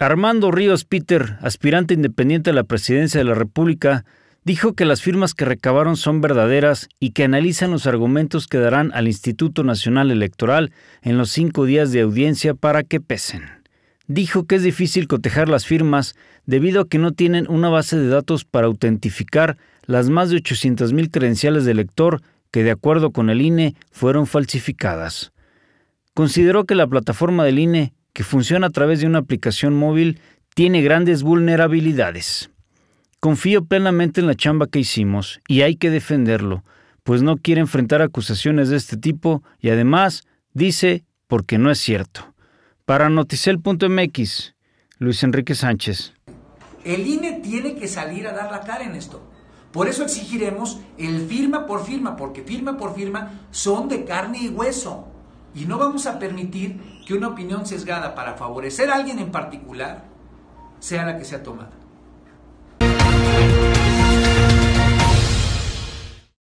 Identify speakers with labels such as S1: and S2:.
S1: Armando Ríos Peter, aspirante independiente a la presidencia de la República, dijo que las firmas que recabaron son verdaderas y que analizan los argumentos que darán al Instituto Nacional Electoral en los cinco días de audiencia para que pesen. Dijo que es difícil cotejar las firmas debido a que no tienen una base de datos para autentificar las más de 800.000 credenciales de elector que, de acuerdo con el INE, fueron falsificadas. Consideró que la plataforma del INE que funciona a través de una aplicación móvil tiene grandes vulnerabilidades. Confío plenamente en la chamba que hicimos y hay que defenderlo, pues no quiere enfrentar acusaciones de este tipo y además dice porque no es cierto. Para noticel.mx, Luis Enrique Sánchez.
S2: El INE tiene que salir a dar la cara en esto. Por eso exigiremos el firma por firma, porque firma por firma son de carne y hueso. Y no vamos a permitir que una opinión sesgada para favorecer a alguien en particular sea la que sea tomada.